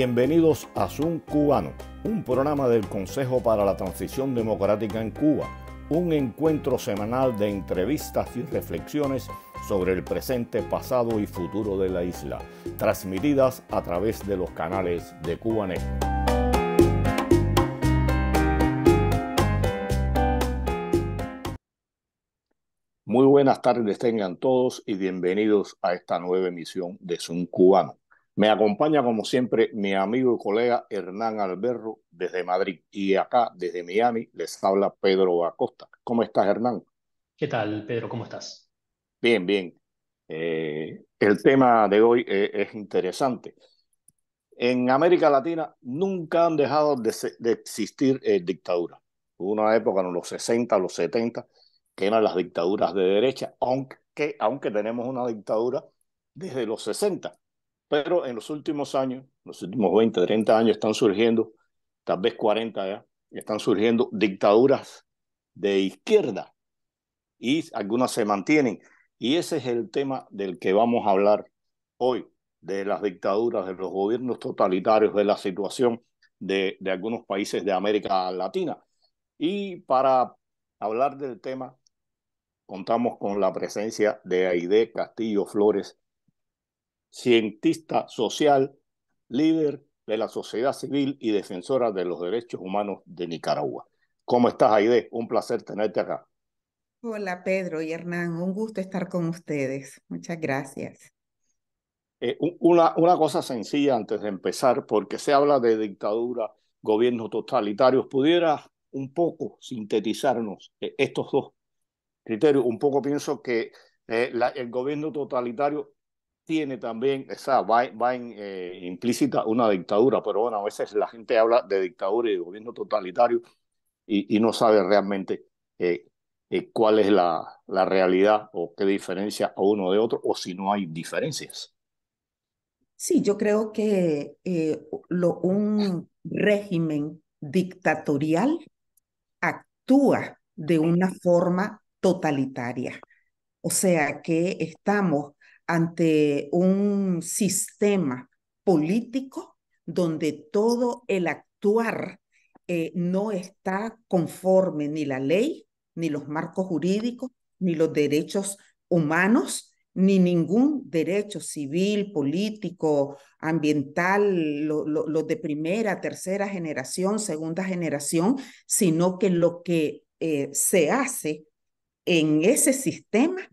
Bienvenidos a Zoom Cubano, un programa del Consejo para la Transición Democrática en Cuba, un encuentro semanal de entrevistas y reflexiones sobre el presente, pasado y futuro de la isla, transmitidas a través de los canales de Cubanet. Muy buenas tardes tengan todos y bienvenidos a esta nueva emisión de Zoom Cubano. Me acompaña, como siempre, mi amigo y colega Hernán Alberro desde Madrid. Y acá, desde Miami, les habla Pedro Acosta. ¿Cómo estás, Hernán? ¿Qué tal, Pedro? ¿Cómo estás? Bien, bien. Eh, el tema de hoy eh, es interesante. En América Latina nunca han dejado de, existir eh, dictaduras. Hubo una época en los 60, los 70, que eran las dictaduras de derecha, aunque, aunque tenemos una dictadura desde los 60 pero en los últimos años, los últimos 20, 30 años, están surgiendo, tal vez 40 ya, están surgiendo dictaduras de izquierda y algunas se mantienen. Y ese es el tema del que vamos a hablar hoy, de las dictaduras, de los gobiernos totalitarios, de la situación de, algunos países de América Latina. Y para hablar del tema, contamos con la presencia de Aide Castillo Flores, cientista social, líder de la sociedad civil y defensora de los derechos humanos de Nicaragua. ¿Cómo estás, Aide? Un placer tenerte acá. Hola, Pedro y Hernán. Un gusto estar con ustedes. Muchas gracias. Eh, una, una cosa sencilla antes de empezar, porque se habla de dictadura, gobierno totalitarios. ¿Pudieras un poco sintetizarnos eh, estos dos criterios? Un poco pienso que eh, el gobierno totalitario tiene también, esa va, va eh, implícita una dictadura, pero bueno, a veces la gente habla de dictadura y de gobierno totalitario y, no sabe realmente eh, eh, cuál es la, la, realidad o qué diferencia a uno de otro o si no hay diferencias. Sí, yo creo que lo, un régimen dictatorial actúa de una forma totalitaria. O sea que estamos ante un sistema político donde todo el actuar eh, no está conforme ni la ley, ni los marcos jurídicos, ni los derechos humanos, ni ningún derecho civil, político, ambiental, los de primera, tercera generación, segunda generación, sino que lo que eh, se hace en ese sistema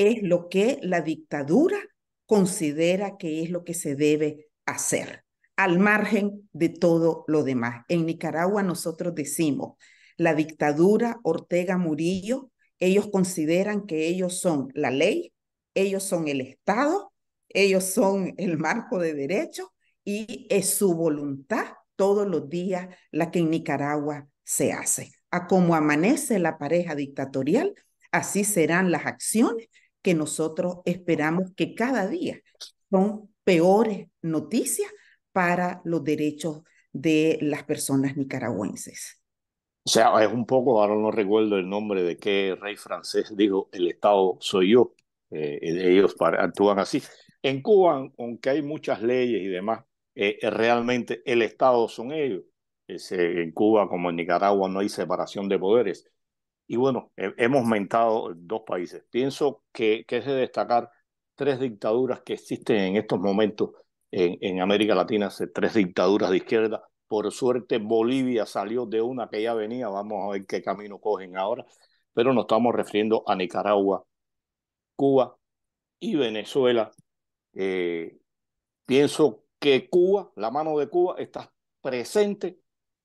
es lo que la dictadura considera que es lo que se debe hacer, al margen de todo lo demás. En Nicaragua nosotros decimos, la dictadura Ortega Murillo, ellos consideran que ellos son la ley, ellos son el Estado, ellos son el marco de derecho y es su voluntad todos los días la que en Nicaragua se hace. A como amanece la pareja dictatorial, así serán las acciones que nosotros esperamos que cada día son peores noticias para los derechos de las personas nicaragüenses. O sea, es un poco, ahora no recuerdo el nombre de qué rey francés dijo, el Estado soy yo, eh, eh, ellos actúan así. En Cuba, aunque hay muchas leyes y demás, eh, realmente el Estado son ellos. en Cuba, como en Nicaragua, no hay separación de poderes. Y bueno, hemos mentado dos países. Pienso que, que, es de destacar tres dictaduras que existen en estos momentos en, América Latina, tres dictaduras de izquierda. Por suerte Bolivia salió de una que ya venía, vamos a ver qué camino cogen ahora, pero nos estamos refiriendo a Nicaragua, Cuba y Venezuela. Eh, pienso que Cuba, la mano de Cuba, está presente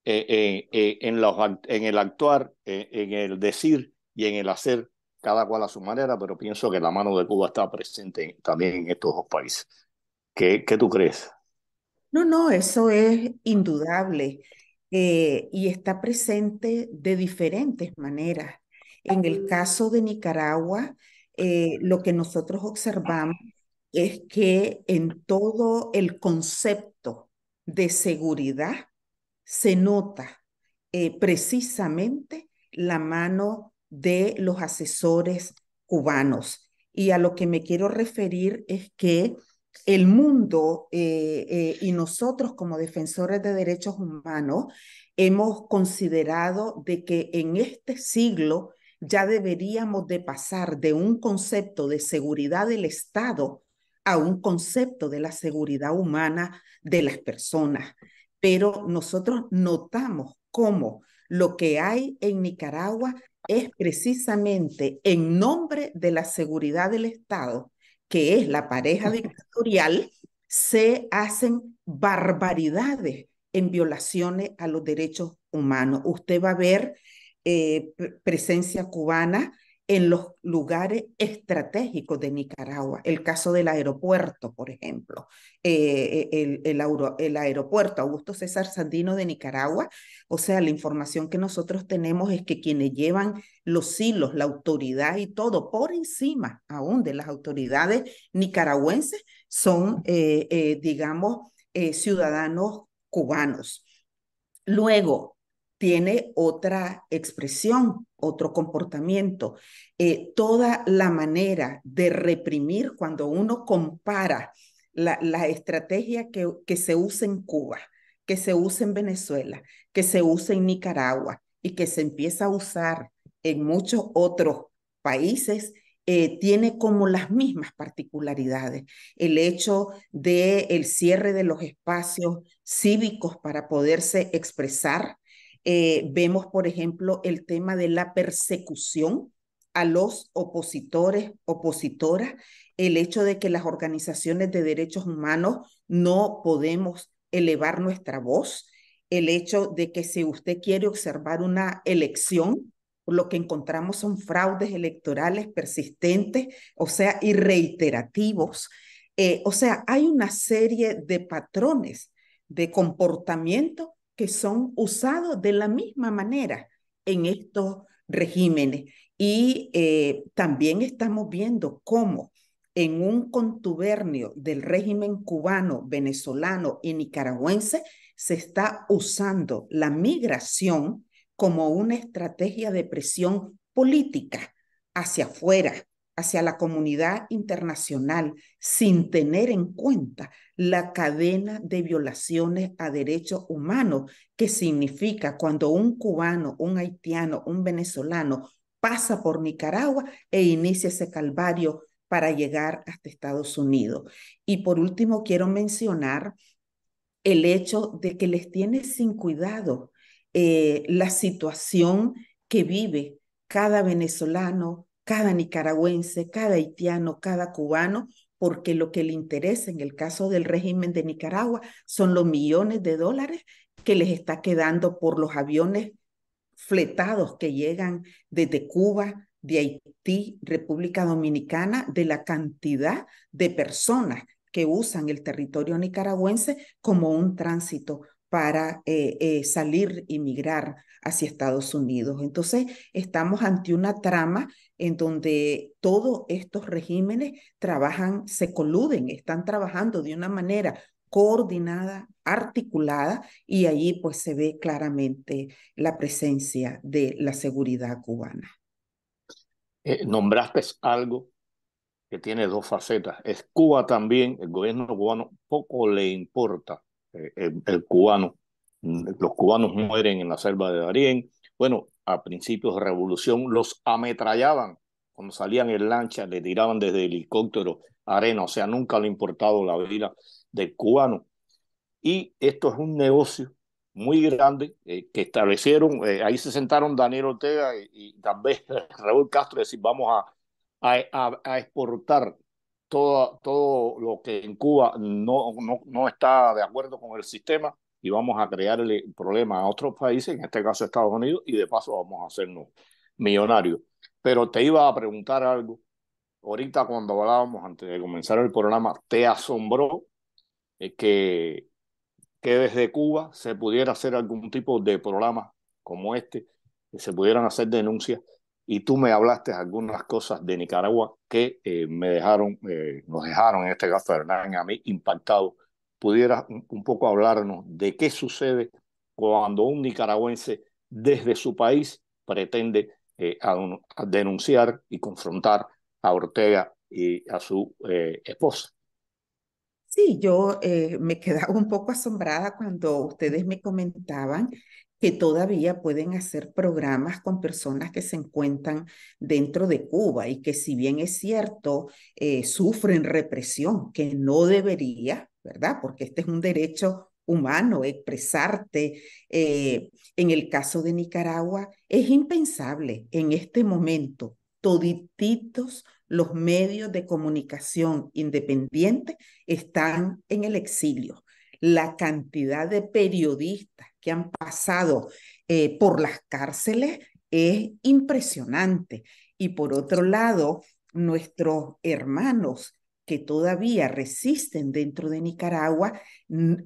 eh, eh, eh, en, en el actuar, en el decir y en el hacer, cada cual a su manera, pero pienso que la mano de Cuba está presente también en estos dos países. ¿Qué, qué tú crees? No, no, eso es indudable y está presente de diferentes maneras. En el caso de Nicaragua, lo que nosotros observamos es que en todo el concepto de seguridad se nota eh, precisamente la mano de los asesores cubanos. Y a lo que me quiero referir es que el mundo eh, eh, y nosotros como defensores de derechos humanos hemos considerado de que en este siglo ya deberíamos de pasar de un concepto de seguridad del Estado a un concepto de la seguridad humana de las personas pero nosotros notamos cómo lo que hay en Nicaragua es precisamente en nombre de la seguridad del Estado, que es la pareja dictatorial, se hacen barbaridades en violaciones a los derechos humanos. Usted va a ver eh, presencia cubana en los lugares estratégicos de Nicaragua. El caso del aeropuerto, por ejemplo. Eh, eh, el, aeropuerto Augusto César Sandino de Nicaragua. O sea, la información que nosotros tenemos es que quienes llevan los hilos, la autoridad y todo, por encima aún de las autoridades nicaragüenses, son, eh, digamos, ciudadanos cubanos. Luego, tiene otra expresión otro comportamiento. Eh, toda la manera de reprimir cuando uno compara la, estrategia que, se usa en Cuba, que se usa en Venezuela, que se usa en Nicaragua y que se empieza a usar en muchos otros países, eh, tiene como las mismas particularidades. El hecho de el cierre de los espacios cívicos para poderse expresar, eh, vemos, por ejemplo, el tema de la persecución a los opositores, opositoras, el hecho de que las organizaciones de derechos humanos no podemos elevar nuestra voz, el hecho de que si usted quiere observar una elección, lo que encontramos son fraudes electorales persistentes, o sea, irreiterativos. reiterativos. Eh, o sea, hay una serie de patrones de comportamiento que son usados de la misma manera en estos regímenes. Y eh, también estamos viendo cómo en un contubernio del régimen cubano, venezolano y nicaragüense se está usando la migración como una estrategia de presión política hacia afuera, hacia la comunidad internacional sin tener en cuenta la cadena de violaciones a derechos humanos que significa cuando un cubano, un haitiano, un venezolano pasa por Nicaragua e inicia ese calvario para llegar hasta Estados Unidos. Y por último, quiero mencionar el hecho de que les tiene sin cuidado eh, la situación que vive cada venezolano, cada nicaragüense, cada haitiano, cada cubano, porque lo que le interesa en el caso del régimen de Nicaragua son los millones de dólares que les está quedando por los aviones fletados que llegan desde Cuba, de Haití, República Dominicana, de la cantidad de personas que usan el territorio nicaragüense como un tránsito para eh, eh, salir y migrar hacia Estados Unidos. Entonces, estamos ante una trama en donde todos estos regímenes trabajan, se coluden, están trabajando de una manera coordinada, articulada, y allí pues se ve claramente la presencia de la seguridad cubana. Eh, nombraste algo que tiene dos facetas. Es Cuba también, el gobierno cubano poco le importa eh, eh, el, cubano. Mm, los cubanos mueren en la selva de Darién. Bueno, a principios de revolución los ametrallaban. Cuando salían en lancha, le tiraban desde helicóptero arena. O sea, nunca le importado la vida del cubano. Y esto es un negocio muy grande eh, que establecieron. ahí se sentaron Daniel Ortega y, también tal Raúl Castro, decir, vamos a, a, a, exportar todo, lo que en Cuba no, no, está de acuerdo con el sistema y vamos a crearle problemas a otros países, en este caso Estados Unidos, y de paso vamos a hacernos millonarios. Pero te iba a preguntar algo. Ahorita cuando hablábamos antes de comenzar el programa, ¿te asombró eh, que, que desde Cuba se pudiera hacer algún tipo de programa como este, que se pudieran hacer denuncias? y tú me hablaste algunas cosas de Nicaragua que eh, me dejaron, eh, nos dejaron en este caso Hernán a mí impactado. Pudieras un, poco hablarnos de qué sucede cuando un nicaragüense desde su país pretende eh, denunciar y confrontar a Ortega y a su esposa. Sí, yo me quedaba un poco asombrada cuando ustedes me comentaban que todavía pueden hacer programas con personas que se encuentran dentro de Cuba y que si bien es cierto, eh, sufren represión, que no debería, ¿verdad? Porque este es un derecho humano, expresarte. Eh, en el caso de Nicaragua es impensable en este momento, todititos los medios de comunicación independientes están en el exilio. La cantidad de periodistas que han pasado eh, por las cárceles es impresionante. Y por otro lado, nuestros hermanos que todavía resisten dentro de Nicaragua,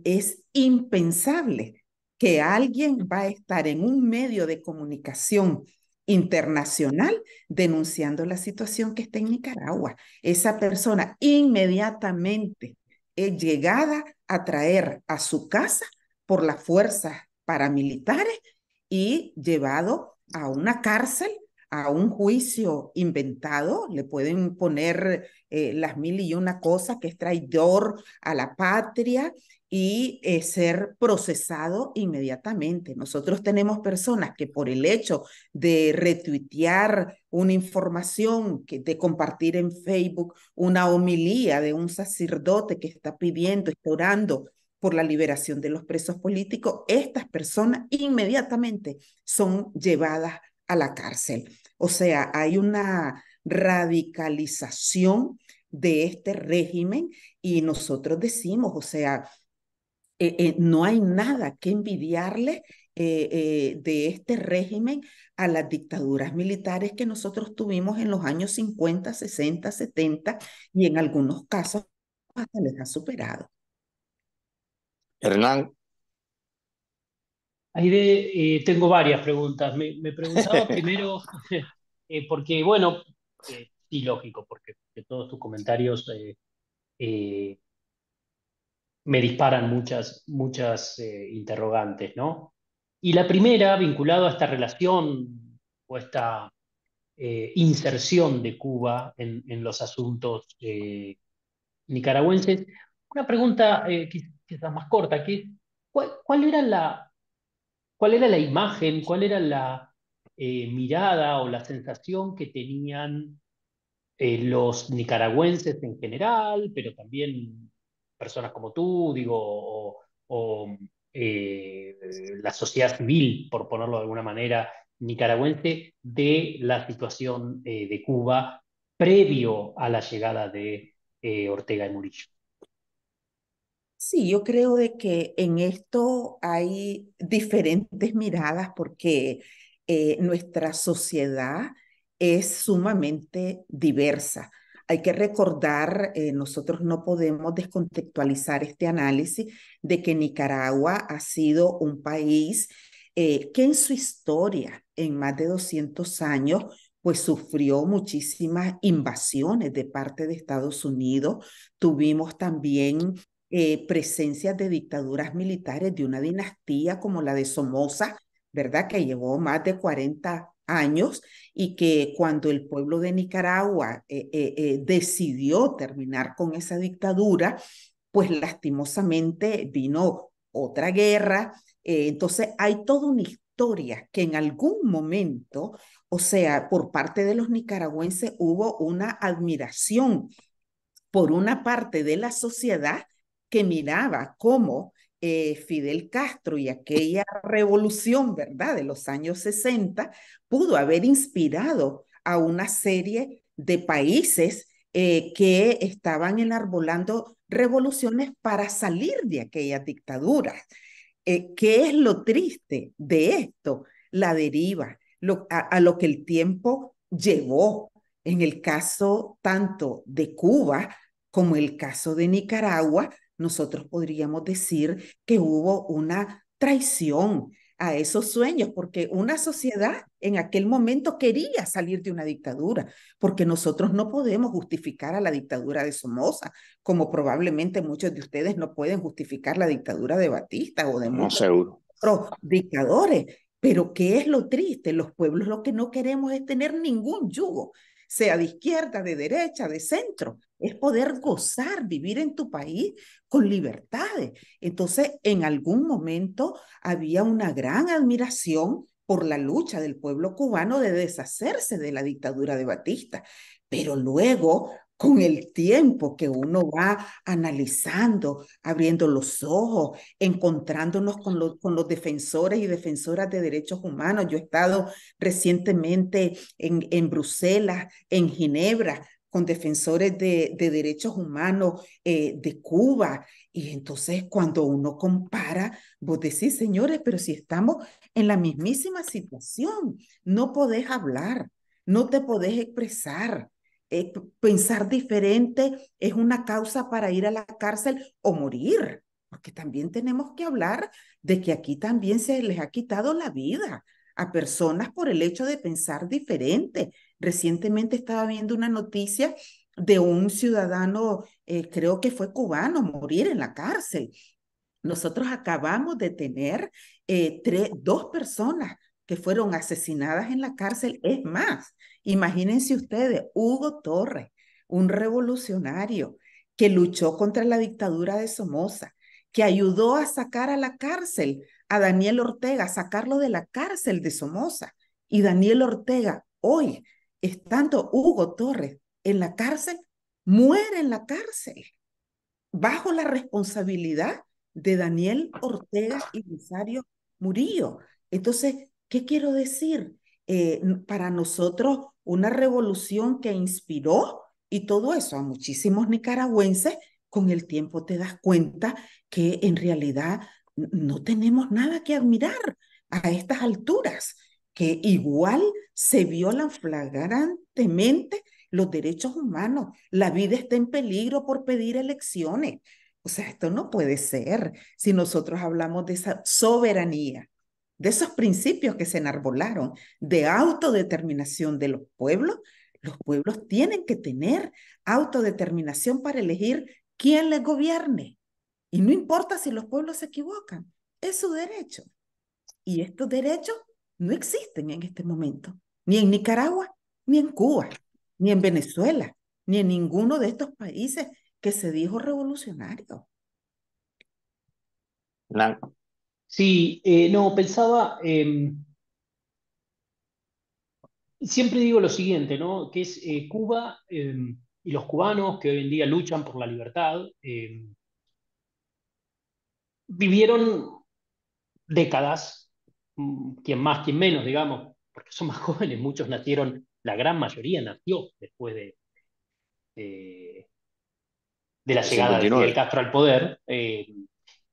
es impensable que alguien va a estar en un medio de comunicación internacional denunciando la situación que está en Nicaragua. Esa persona inmediatamente es llegada a traer a su casa por las fuerzas paramilitares y llevado a una cárcel, a un juicio inventado, le pueden poner eh, las mil y una cosas que es traidor a la patria y eh, ser procesado inmediatamente. Nosotros tenemos personas que por el hecho de retuitear una información, de compartir en Facebook una homilía de un sacerdote que está pidiendo, está orando por la liberación de los presos políticos, estas personas inmediatamente son llevadas a la cárcel. O sea, hay una radicalización de este régimen y nosotros decimos, o sea, eh, eh, no hay nada que envidiarle eh, de este régimen a las dictaduras militares que nosotros tuvimos en los años 50, 60, 70 y en algunos casos hasta les ha superado. Hernán. Aire, eh, tengo varias preguntas. Me, preguntaba primero, eh, porque bueno, eh, sí, lógico, porque, todos tus comentarios me disparan muchas, muchas interrogantes, ¿no? Y la primera, vinculado a esta relación o esta inserción de Cuba en, en los asuntos nicaragüenses, una pregunta que quizás más corta, que, ¿cuál, era la, ¿cuál era la imagen, cuál era la eh, mirada o la sensación que tenían eh, los nicaragüenses en general, pero también personas como tú, digo, o, eh, la sociedad civil, por ponerlo de alguna manera, nicaragüense, de la situación de Cuba previo a la llegada de Ortega y Murillo? Sí, yo creo de que en esto hay diferentes miradas porque eh, nuestra sociedad es sumamente diversa. Hay que recordar, eh, nosotros no podemos descontextualizar este análisis de que Nicaragua ha sido un país eh, que en su historia, en más de 200 años, pues sufrió muchísimas invasiones de parte de Estados Unidos. Tuvimos también Presencia eh, presencias de dictaduras militares de una dinastía como la de Somoza, ¿verdad? Que llevó más de 40 años y que cuando el pueblo de Nicaragua eh, eh, decidió terminar con esa dictadura, pues lastimosamente vino otra guerra. entonces hay toda una historia que en algún momento, o sea, por parte de los nicaragüenses hubo una admiración por una parte de la sociedad que miraba cómo eh, Fidel Castro y aquella revolución, ¿verdad?, de los años 60, pudo haber inspirado a una serie de países eh, que estaban enarbolando revoluciones para salir de aquellas dictaduras. Eh, ¿Qué es lo triste de esto? La deriva, a, a lo que el tiempo llevó en el caso tanto de Cuba como el caso de Nicaragua, nosotros podríamos decir que hubo una traición a esos sueños, porque una sociedad en aquel momento quería salir de una dictadura, porque nosotros no podemos justificar a la dictadura de Somoza, como probablemente muchos de ustedes no pueden justificar la dictadura de Batista o de muchos otros dictadores. Pero ¿qué es lo triste? Los pueblos lo que no queremos es tener ningún yugo, sea de izquierda, de derecha, de centro es poder gozar, vivir en tu país con libertades. Entonces, en algún momento había una gran admiración por la lucha del pueblo cubano de deshacerse de la dictadura de Batista, pero luego con el tiempo que uno va analizando, abriendo los ojos, encontrándonos con los, con los defensores y defensoras de derechos humanos. Yo he estado recientemente en, en Bruselas, en Ginebra, con defensores de, de derechos humanos eh, de Cuba. Y entonces cuando uno compara, vos decís, señores, pero si estamos en la mismísima situación, no podés hablar, no te podés expresar. Eh, pensar diferente es una causa para ir a la cárcel o morir, porque también tenemos que hablar de que aquí también se les ha quitado la vida a personas por el hecho de pensar diferente Recientemente estaba viendo una noticia de un ciudadano, eh, creo que fue cubano, morir en la cárcel. Nosotros acabamos de tener eh, dos personas que fueron asesinadas en la cárcel. Es más, imagínense ustedes, Hugo Torres, un revolucionario que luchó contra la dictadura de Somoza, que ayudó a sacar a la cárcel a Daniel Ortega, sacarlo de la cárcel de Somoza. Y Daniel Ortega hoy estando Hugo Torres en la cárcel, muere en la cárcel, bajo la responsabilidad de Daniel Ortega y Rosario Murillo. Entonces, ¿qué quiero decir? Eh, para nosotros, una revolución que inspiró y todo eso a muchísimos nicaragüenses, con el tiempo te das cuenta que en realidad no tenemos nada que admirar a estas alturas que igual se violan flagrantemente los derechos humanos. La vida está en peligro por pedir elecciones. O sea, esto no puede ser si nosotros hablamos de esa soberanía, de esos principios que se enarbolaron, de autodeterminación de los pueblos. Los pueblos tienen que tener autodeterminación para elegir quién les gobierne. Y no importa si los pueblos se equivocan, es su derecho. Y estos derechos no existen en este momento, ni en Nicaragua, ni en Cuba, ni en Venezuela, ni en ninguno de estos países que se dijo revolucionario. Sí, eh, no, pensaba, em, siempre digo lo siguiente, ¿no? Que es eh, Cuba em, y los cubanos que hoy en día luchan por la libertad, em, vivieron décadas Mm, quien más, quien menos, digamos, porque son más jóvenes, muchos nacieron, la gran mayoría nació después de, de, la llegada de Castro al poder, eh,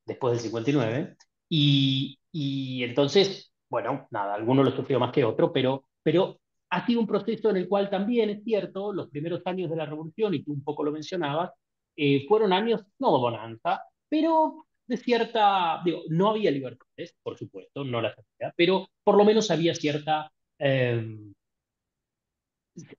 después del 59, y, y, entonces, bueno, nada, alguno lo sufrió más que otro, pero, pero ha sido un proceso en el cual también es cierto, los primeros años de la revolución, y tú un poco lo mencionabas, eh, fueron años no de bonanza, pero de cierta, digo, no había libertades, por supuesto, no las había, pero por lo menos había cierta, em,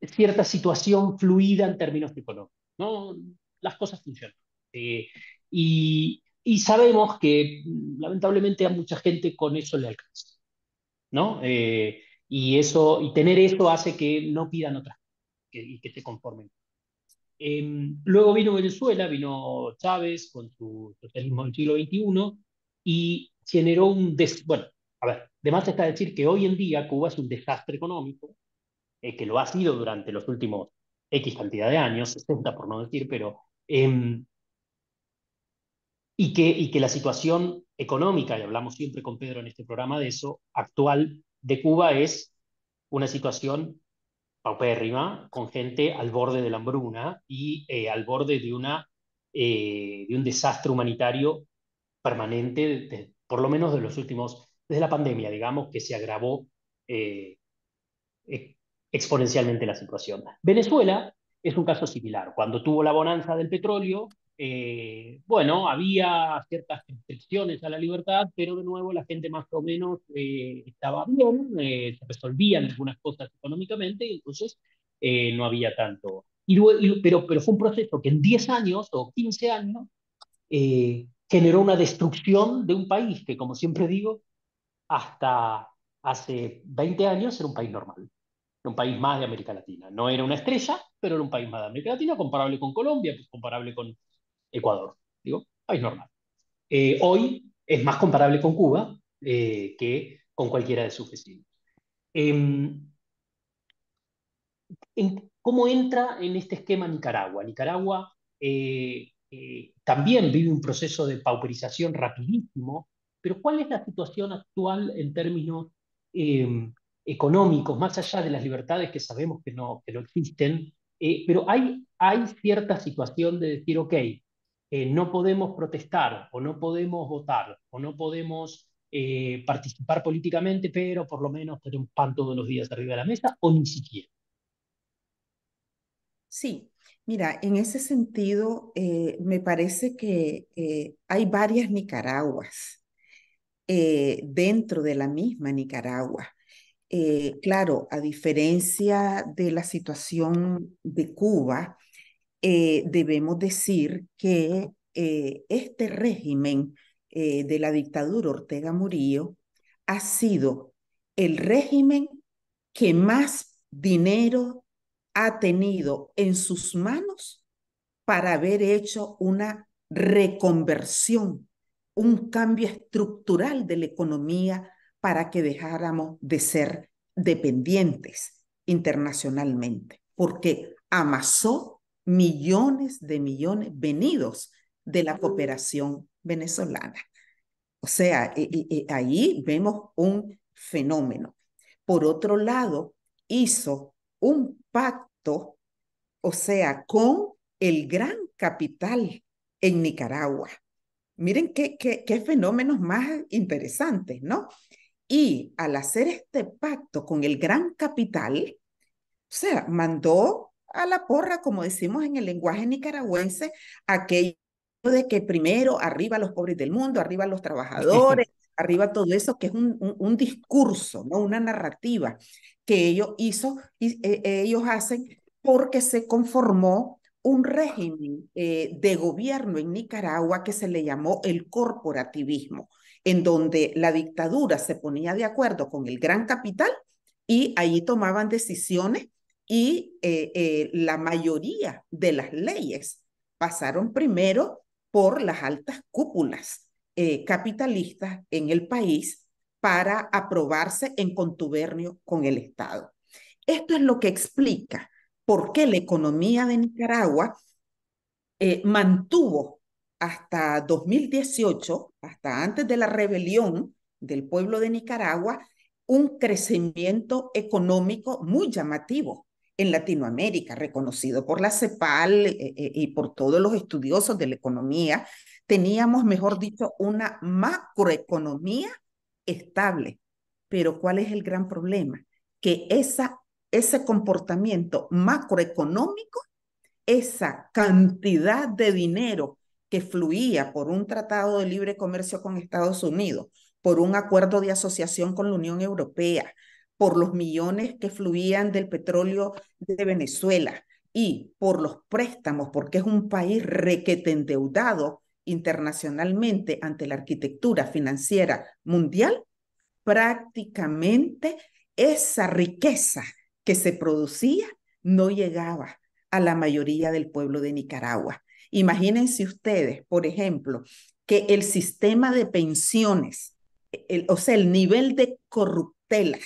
cierta situación fluida en términos económicos, ¿no? Las cosas funcionan. Eh, y, sabemos que mm, lamentablemente a mucha gente con eso le alcanza, ¿no? Eh, y, eso, y tener eso hace que no pidan otras cosas y que se conformen. Em, luego vino Venezuela, vino Chávez con su socialismo del siglo XXI y generó un... bueno, a está decir que hoy en día Cuba es un desastre económico, eh, que lo ha sido durante los últimos X cantidad de años, 60 por no decir, pero... Em, y, que, y que la situación económica, y hablamos siempre con Pedro en este programa de eso, actual de Cuba es una situación paupérrima, con gente al borde de la hambruna y eh, al borde de, una, eh, de un desastre humanitario permanente, por lo menos de los últimos, desde la pandemia, digamos, que se agravó eh, e, exponencialmente la situación. Venezuela es un caso similar. Cuando tuvo la bonanza del petróleo, eh, bueno, había ciertas restricciones a la libertad, pero de nuevo la gente más o menos eh, estaba bien, eh, se resolvían algunas cosas económicamente, y entonces no había tanto. Y, pero, pero fue un proceso que en 10 años o 15 años generó una destrucción de un país que, como siempre digo, hasta hace 20 años era un país normal un país más de América Latina. No era una estrella, pero era un país más de América Latina, comparable con Colombia, pues, comparable con, Ecuador, digo, es normal. Eh, hoy es más comparable con Cuba eh, que con cualquiera de sus vecinos. Em, ¿Cómo entra en este esquema Nicaragua? Nicaragua eh, también vive un proceso de pauperización rapidísimo, pero ¿cuál es la situación actual en términos em, económicos, más allá de las libertades que sabemos que no, existen, pero hay, hay cierta situación de decir, ok, eh, no podemos protestar o no podemos votar o no podemos eh, participar políticamente, pero por lo menos tener un pan todos los días arriba de la mesa o ni siquiera. Sí, mira, en ese sentido eh, me parece que hay varias Nicaraguas dentro de la misma Nicaragua. claro, a diferencia de la situación de Cuba, eh, debemos decir que eh, este régimen eh, de la dictadura Ortega Murillo ha sido el régimen que más dinero ha tenido en sus manos para haber hecho una reconversión, un cambio estructural de la economía para que dejáramos de ser dependientes internacionalmente, porque amasó millones de millones venidos de la cooperación venezolana. O sea, eh, eh, eh, ahí vemos un fenómeno. Por otro lado, hizo un pacto, o sea, con el gran capital en Nicaragua. Miren qué, qué, qué fenómenos más interesantes, ¿no? Y al hacer este pacto con el gran capital, o sea, mandó a la porra, como decimos en el lenguaje nicaragüense, aquello de que primero arriba los pobres del mundo, arriba los trabajadores, arriba todo eso, que es un, discurso, ¿no? una narrativa que ellos, hizo, y, eh, ellos hacen porque se conformó un régimen eh, de gobierno en Nicaragua que se le llamó el corporativismo, en donde la dictadura se ponía de acuerdo con el gran capital y allí tomaban decisiones y eh, eh, la mayoría de las leyes pasaron primero por las altas cúpulas eh, capitalistas en el país para aprobarse en contubernio con el Estado. Esto es lo que explica por qué la economía de Nicaragua mantuvo hasta 2018, hasta antes de la rebelión del pueblo de Nicaragua, un crecimiento económico muy llamativo en Latinoamérica, reconocido por la CEPAL eh, eh, y por todos los estudiosos de la economía, teníamos, mejor dicho, una macroeconomía estable. Pero ¿cuál es el gran problema? Que esa, ese comportamiento macroeconómico, esa cantidad de dinero que fluía por un tratado de libre comercio con Estados Unidos, por un acuerdo de asociación con la Unión Europea, por los millones que fluían del petróleo de Venezuela y por los préstamos, porque es un país requete endeudado internacionalmente ante la arquitectura financiera mundial, prácticamente esa riqueza que se producía no llegaba a la mayoría del pueblo de Nicaragua. Imagínense ustedes, por ejemplo, que el sistema de pensiones, o sea, el nivel de corruptela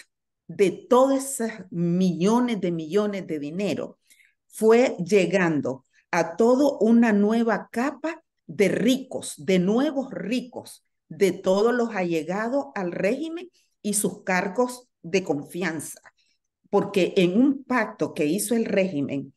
de todos esos millones de millones de dinero fue llegando a toda una nueva capa de ricos, de nuevos ricos, de todos los allegados al régimen y sus cargos de confianza. Porque en un pacto que hizo el régimen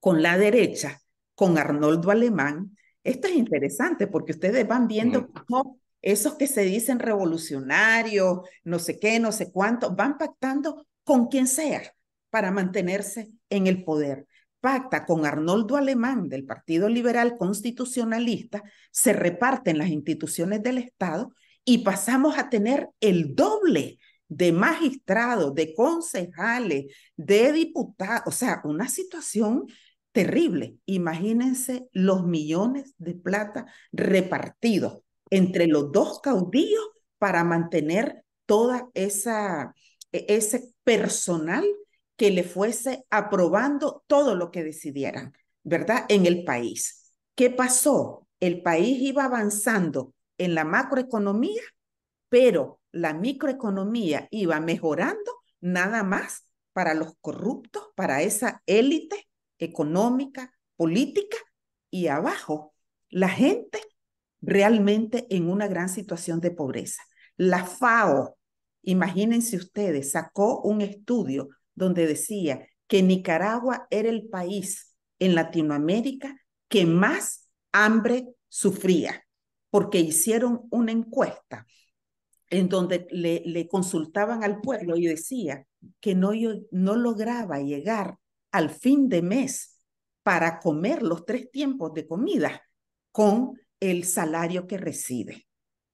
con la derecha, con Arnoldo Alemán, esto es interesante porque ustedes van viendo mm. cómo esos que se dicen revolucionarios, no sé qué, no sé cuánto, van pactando con quien sea para mantenerse en el poder. Pacta con Arnoldo Alemán del Partido Liberal Constitucionalista, se reparten las instituciones del Estado y pasamos a tener el doble de magistrados, de concejales, de diputados, o sea, una situación terrible. Imagínense los millones de plata repartidos entre los dos caudillos para mantener toda esa e-, ese personal que le fuese aprobando todo lo que decidieran, ¿verdad? En el país. ¿Qué pasó? El país iba avanzando en la macroeconomía, pero la microeconomía iba mejorando nada más para los corruptos, para esa élite económica, política, y abajo la gente realmente en una gran situación de pobreza. La FAO, imagínense ustedes, sacó un estudio donde decía que Nicaragua era el país en Latinoamérica que más hambre sufría, porque hicieron una encuesta en donde le, consultaban al pueblo y decía que no, no lograba llegar al fin de mes para comer los tres tiempos de comida con el salario que recibe.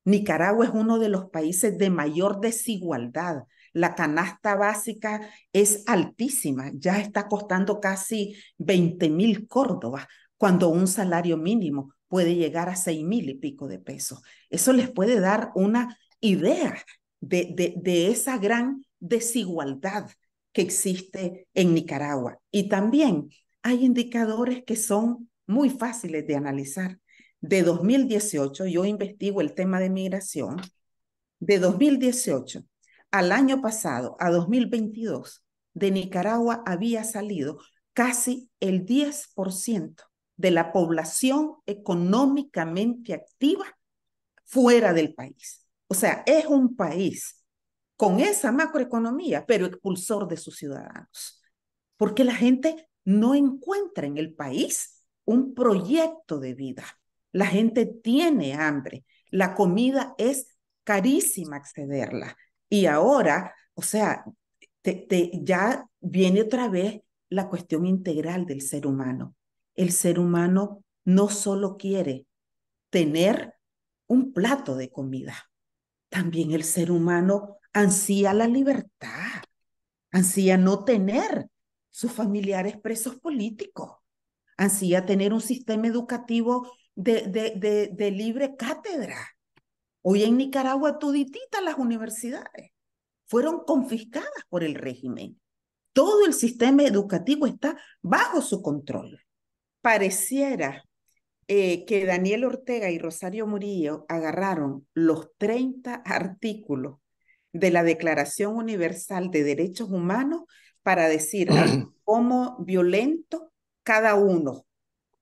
Nicaragua es uno de los países de mayor desigualdad. La canasta básica es altísima, ya está costando casi 20 mil córdobas, cuando un salario mínimo puede llegar a 6 mil y pico de pesos. Eso les puede dar una idea de, de, de esa gran desigualdad que existe en Nicaragua. Y también hay indicadores que son muy fáciles de analizar de 2018, yo investigo el tema de migración, de 2018 al año pasado, a 2022, de Nicaragua había salido casi el 10% de la población económicamente activa fuera del país. O sea, es un país con esa macroeconomía, pero expulsor de sus ciudadanos, porque la gente no encuentra en el país un proyecto de vida la gente tiene hambre. La comida es carísima accederla. Y ahora, o sea, te, ya viene otra vez la cuestión integral del ser humano. El ser humano no solo quiere tener un plato de comida, también el ser humano ansía la libertad, ansía no tener sus familiares presos políticos, ansía tener un sistema educativo de, de, libre cátedra. Hoy en Nicaragua todititas las universidades fueron confiscadas por el régimen. Todo el sistema educativo está bajo su control. Pareciera eh, que Daniel Ortega y Rosario Murillo agarraron los 30 artículos de la Declaración Universal de Derechos Humanos para decir cómo violento cada uno,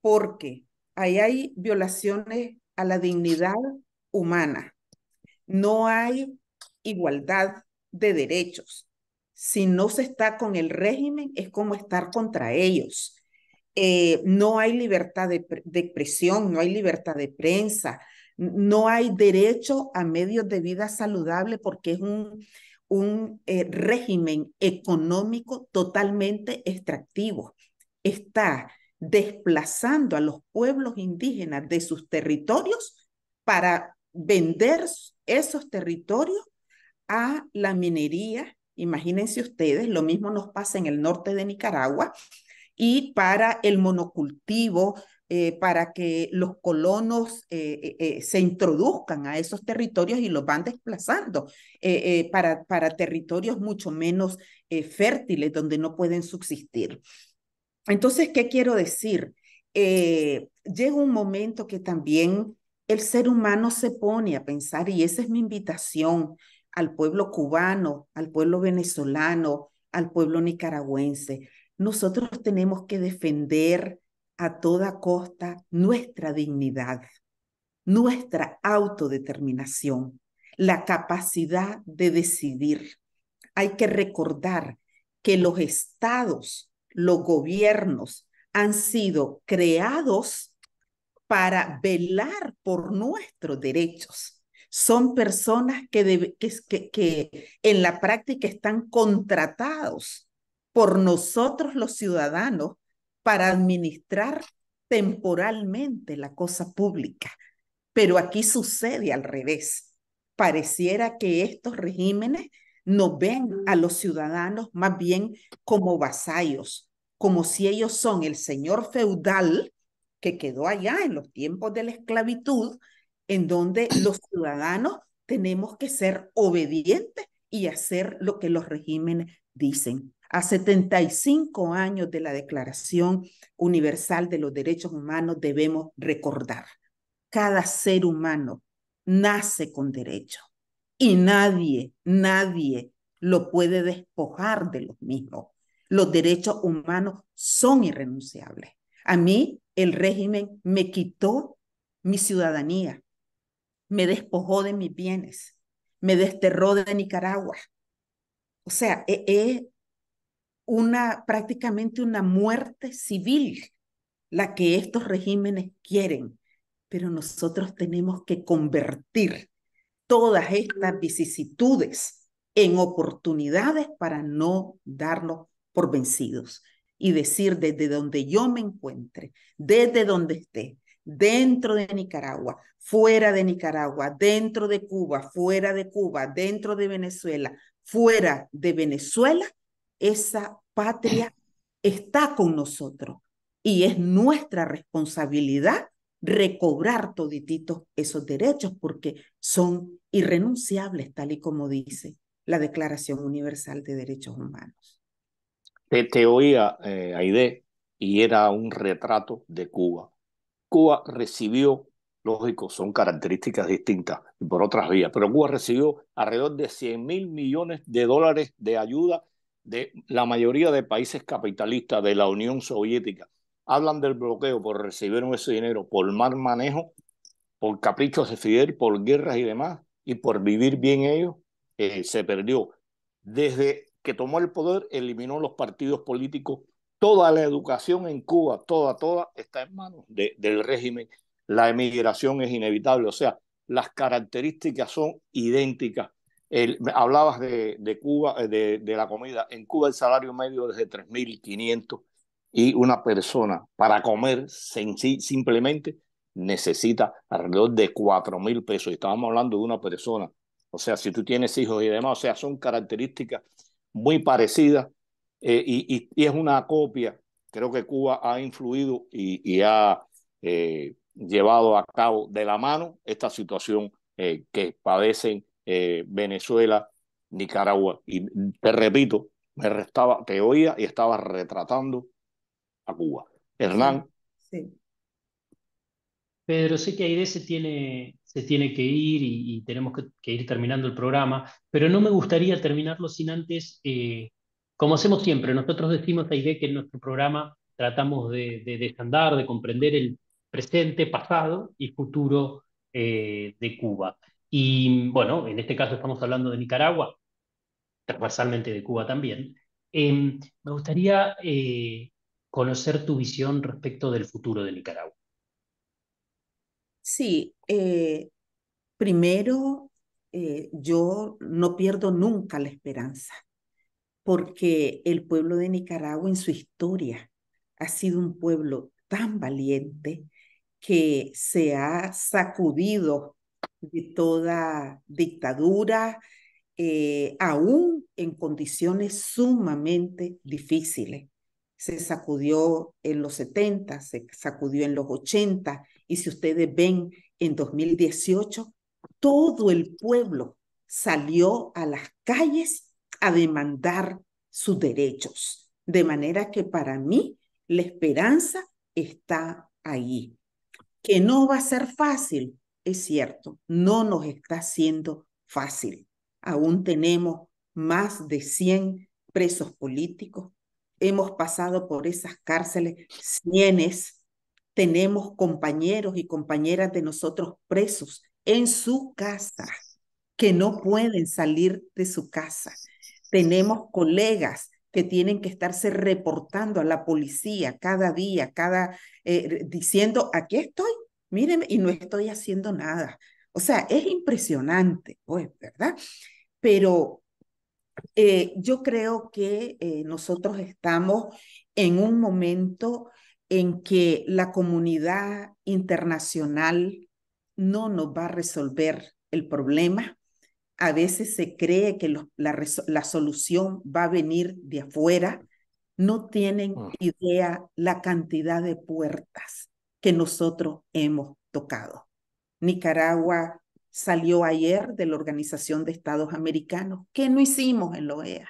porque ahí hay violaciones a la dignidad humana. No hay igualdad de derechos. Si no se está con el régimen, es como estar contra ellos. Eh, no hay libertad de, expresión, no hay libertad de prensa, no hay derecho a medios de vida saludable porque es un, un eh, régimen económico totalmente extractivo. Está desplazando a los pueblos indígenas de sus territorios para vender esos territorios a la minería. Imagínense ustedes, lo mismo nos pasa en el norte de Nicaragua y para el monocultivo, eh, para que los colonos eh, eh, se introduzcan a esos territorios y los van desplazando para, para territorios mucho menos fértiles donde no pueden subsistir. Entonces, ¿qué quiero decir? Eh, llega un momento que también el ser humano se pone a pensar, y esa es mi invitación al pueblo cubano, al pueblo venezolano, al pueblo nicaragüense. Nosotros tenemos que defender a toda costa nuestra dignidad, nuestra autodeterminación, la capacidad de decidir. Hay que recordar que los estados los gobiernos han sido creados para velar por nuestros derechos. Son personas que, en la práctica están contratados por nosotros los ciudadanos para administrar temporalmente la cosa pública. Pero aquí sucede al revés. Pareciera que estos regímenes nos ven a los ciudadanos más bien como vasallos, como si ellos son el señor feudal que quedó allá en los tiempos de la esclavitud, en donde los ciudadanos tenemos que ser obedientes y hacer lo que los regímenes dicen. A 75 años de la Declaración Universal de los Derechos Humanos debemos recordar, cada ser humano nace con derechos y nadie, nadie lo puede despojar de los mismos. Los derechos humanos son irrenunciables. A mí el régimen me quitó mi ciudadanía, me despojó de mis bienes, me desterró de Nicaragua. O sea, es e una prácticamente una muerte civil la que estos regímenes quieren, pero nosotros tenemos que convertir todas estas vicisitudes en oportunidades para no darnos por vencidos y decir desde donde yo me encuentre, desde donde esté, dentro de Nicaragua, fuera de Nicaragua, dentro de Cuba, fuera de Cuba, dentro de Venezuela, fuera de Venezuela, esa patria está con nosotros y es nuestra responsabilidad recobrar todititos esos derechos porque son irrenunciables, tal y como dice la Declaración Universal de Derechos Humanos. Te, oía, eh, Aide, y era un retrato de Cuba. Cuba recibió, lógico, son características distintas por otras vías, pero Cuba recibió alrededor de 100 mil millones de dólares de ayuda de la mayoría de países capitalistas de la Unión Soviética hablan del bloqueo por recibir ese dinero, por mal manejo, por caprichos de Fidel, por guerras y demás, y por vivir bien ellos, eh, se perdió. Desde que tomó el poder, eliminó los partidos políticos. Toda la educación en Cuba, toda, toda, está en manos del régimen. La emigración es inevitable, o sea, las características son idénticas. hablabas de, Cuba, eh, de, de, la comida. En Cuba el salario medio es de 3.500 y una persona para comer simplemente necesita alrededor de cuatro mil pesos. Y estábamos hablando de una persona. O sea, si tú tienes hijos y demás, o sea, son características muy parecidas eh, y, es una copia. Creo que Cuba ha influido y, ha eh, llevado a cabo de la mano esta situación eh, que padecen Venezuela, Nicaragua. Y te repito, me restaba, te oía y estaba retratando Cuba. Hernán. Sí. Pedro, sé que Aide se tiene, se tiene que ir y, tenemos que, ir terminando el programa, pero no me gustaría terminarlo sin antes, eh, como hacemos siempre, nosotros decimos a Aide que en nuestro programa tratamos de, de desandar, de comprender el presente, pasado y futuro eh, de Cuba. Y bueno, en este caso estamos hablando de Nicaragua, transversalmente de Cuba también. Em, me gustaría eh, conocer tu visión respecto del futuro de Nicaragua. Sí, eh, primero, eh, yo no pierdo nunca la esperanza, porque el pueblo de Nicaragua en su historia ha sido un pueblo tan valiente que se ha sacudido de toda dictadura, eh, aún en condiciones sumamente difíciles se sacudió en los 70, se sacudió en los 80 y si ustedes ven en 2018, todo el pueblo salió a las calles a demandar sus derechos. De manera que para mí la esperanza está ahí. Que no va a ser fácil, es cierto, no nos está siendo fácil. Aún tenemos más de 100 presos políticos, hemos pasado por esas cárceles, cienes, tenemos compañeros y compañeras de nosotros presos en su casa, que no pueden salir de su casa. Tenemos colegas que tienen que estarse reportando a la policía cada día, cada eh, diciendo, aquí estoy, mírenme, y no estoy haciendo nada. O sea, es impresionante, pues, ¿verdad? Pero eh, yo creo que eh, nosotros estamos en un momento en que la comunidad internacional no nos va a resolver el problema. A veces se cree que la, solución va a venir de afuera. No tienen mm. idea la cantidad de puertas que nosotros hemos tocado. Nicaragua salió ayer de la Organización de Estados Americanos. ¿Qué no hicimos en la OEA?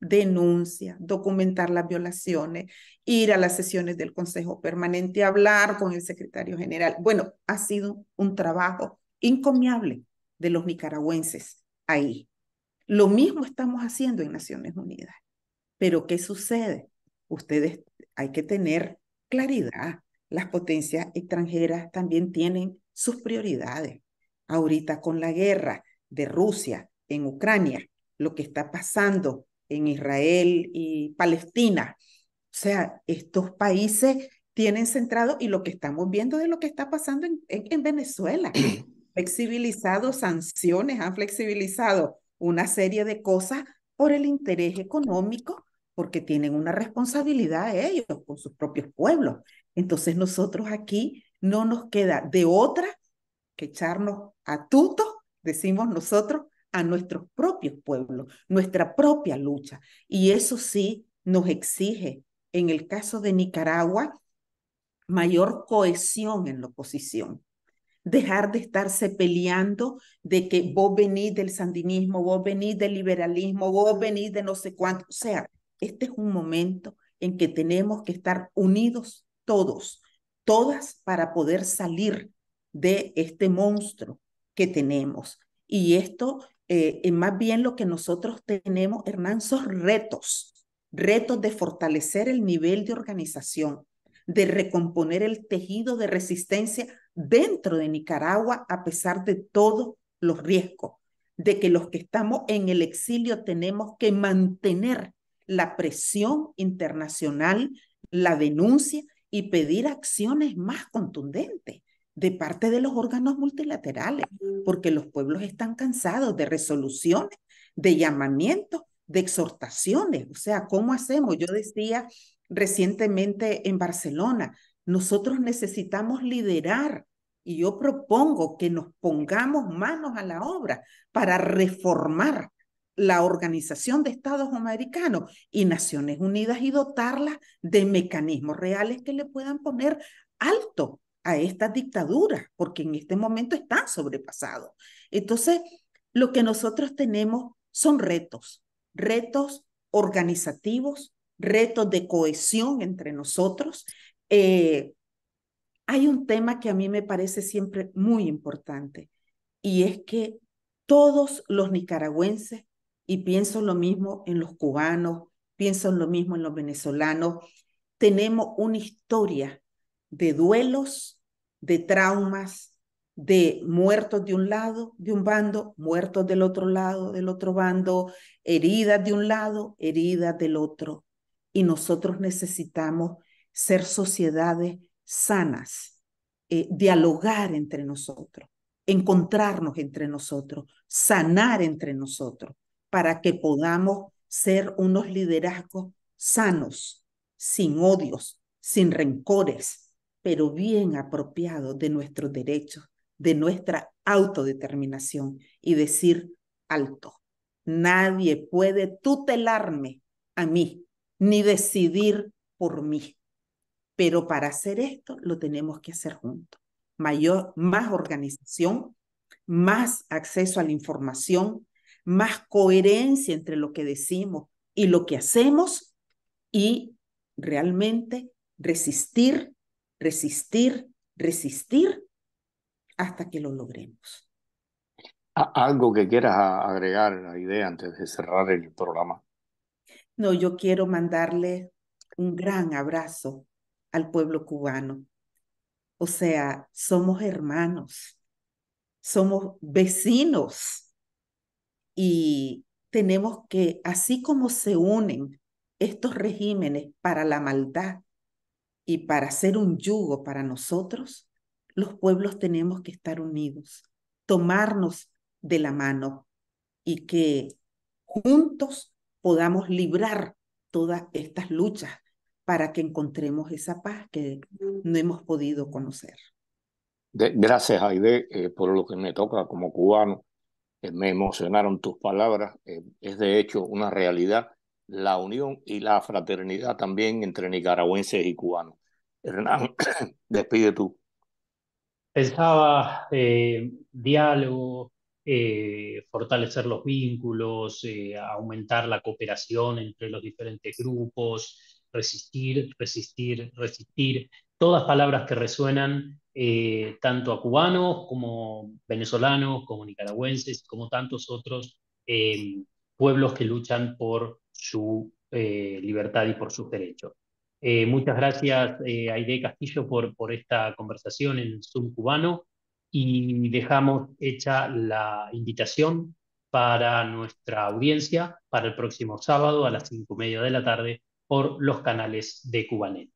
Denuncia, documentar las violaciones, ir a las sesiones del Consejo Permanente, hablar con el secretario general. Bueno, ha sido un trabajo encomiable de los nicaragüenses ahí. Lo mismo estamos haciendo en Naciones Unidas. Pero ¿qué sucede? Ustedes hay que tener claridad. Las potencias extranjeras también tienen sus prioridades ahorita con la guerra de Rusia en Ucrania, lo que está pasando en Israel y Palestina. O sea, estos países tienen centrado y lo que estamos viendo de lo que está pasando en, Venezuela. flexibilizado sanciones, han flexibilizado una serie de cosas por el interés económico, porque tienen una responsabilidad ellos con sus propios pueblos. Entonces nosotros aquí no nos queda de otra que echarnos a tutos, decimos nosotros, a nuestros propios pueblos, nuestra propia lucha. Y eso sí nos exige, en el caso de Nicaragua, mayor cohesión en la oposición. Dejar de estarse peleando de que vos venís del sandinismo, vos venís del liberalismo, vos venís de no sé cuánto. O sea, este es un momento en que tenemos que estar unidos todos, todas para poder salir de este monstruo que tenemos. Y esto, es eh, eh, más bien lo que nosotros tenemos, Hernán, son retos, retos de fortalecer el nivel de organización, de recomponer el tejido de resistencia dentro de Nicaragua a pesar de todos los riesgos, de que los que estamos en el exilio tenemos que mantener la presión internacional, la denuncia y pedir acciones más contundentes de parte de los órganos multilaterales, porque los pueblos están cansados de resoluciones, de llamamientos, de exhortaciones. O sea, ¿cómo hacemos? Yo decía recientemente en Barcelona, nosotros necesitamos liderar y yo propongo que nos pongamos manos a la obra para reformar la Organización de Estados Americanos y Naciones Unidas y dotarla de mecanismos reales que le puedan poner alto a estas dictaduras, porque en este momento están sobrepasados. Entonces, lo que nosotros tenemos son retos, retos organizativos, retos de cohesión entre nosotros. Eh, hay un tema que a mí me parece siempre muy importante y es que todos los nicaragüenses, y pienso lo mismo en los cubanos, pienso lo mismo en los venezolanos, tenemos una historia de duelos, de traumas, de muertos de un lado, de un bando, muertos del otro lado, del otro bando, heridas de un lado, heridas del otro. Y nosotros necesitamos ser sociedades sanas, eh, dialogar entre nosotros, encontrarnos entre nosotros, sanar entre nosotros, para que podamos ser unos liderazgos sanos, sin odios, sin rencores, pero bien apropiado de nuestros derechos, de nuestra autodeterminación y decir alto. Nadie puede tutelarme a mí ni decidir por mí. Pero para hacer esto lo tenemos que hacer juntos. Mayor, más organización, más acceso a la información, más coherencia entre lo que decimos y lo que hacemos y realmente resistir resistir, resistir hasta que lo logremos. ¿Algo que quieras agregar la idea antes de cerrar el programa? No, yo quiero mandarle un gran abrazo al pueblo cubano. O sea, somos hermanos, somos vecinos y tenemos que, así como se unen estos regímenes para la maldad, y para ser un yugo para nosotros, los pueblos tenemos que estar unidos, tomarnos de la mano y que juntos podamos librar todas estas luchas para que encontremos esa paz que mm. no hemos podido conocer. gracias, Aide, eh, por lo que me toca como cubano. Eh, me emocionaron tus palabras. Eh, es de hecho una realidad la unión y la fraternidad también entre nicaragüenses y cubanos. Hernán, despide tú. Pensaba eh, diálogo, eh, fortalecer los vínculos, eh, aumentar la cooperación entre los diferentes grupos, resistir, resistir, resistir. Todas palabras que resuenan tanto a cubanos como venezolanos, como nicaragüenses, como tantos otros pueblos que luchan por su eh, libertad y por sus derechos. Eh, muchas gracias, eh, Aide Castillo, por, por esta conversación en Zoom cubano y dejamos hecha la invitación para nuestra audiencia para el próximo sábado a las cinco y media de la tarde por los canales de Cubanet.